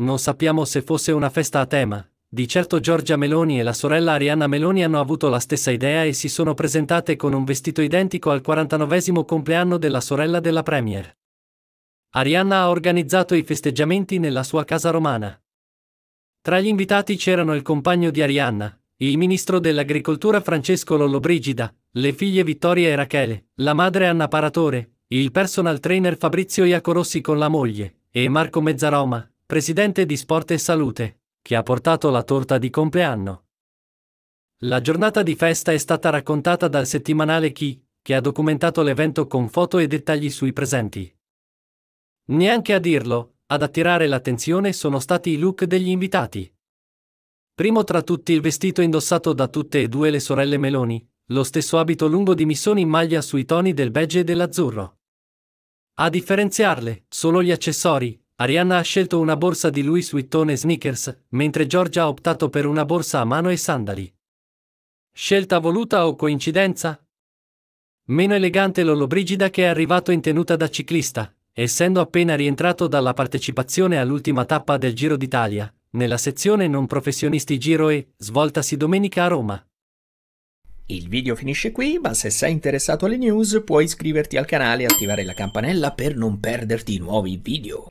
Non sappiamo se fosse una festa a tema. Di certo Giorgia Meloni e la sorella Arianna Meloni hanno avuto la stessa idea e si sono presentate con un vestito identico al 49 compleanno della sorella della Premier. Arianna ha organizzato i festeggiamenti nella sua casa romana. Tra gli invitati c'erano il compagno di Arianna, il ministro dell'agricoltura Francesco Lollobrigida, le figlie Vittoria e Rachele, la madre Anna Paratore, il personal trainer Fabrizio Iacorossi con la moglie, e Marco Mezzaroma, presidente di Sport e Salute, che ha portato la torta di compleanno. La giornata di festa è stata raccontata dal settimanale Chi, che ha documentato l'evento con foto e dettagli sui presenti. Neanche a dirlo, ad attirare l'attenzione sono stati i look degli invitati. Primo tra tutti il vestito indossato da tutte e due le sorelle Meloni, lo stesso abito lungo di Missoni in maglia sui toni del beige e dell'azzurro. A differenziarle, solo gli accessori, Arianna ha scelto una borsa di Louis Vuitton e sneakers, mentre Giorgia ha optato per una borsa a mano e sandali. Scelta voluta o coincidenza? Meno elegante Lollobrigida che è arrivato in tenuta da ciclista, essendo appena rientrato dalla partecipazione all'ultima tappa del Giro d'Italia, nella sezione non professionisti Giro e, svoltasi domenica a Roma. Il video finisce qui, ma se sei interessato alle news puoi iscriverti al canale e attivare la campanella per non perderti i nuovi video.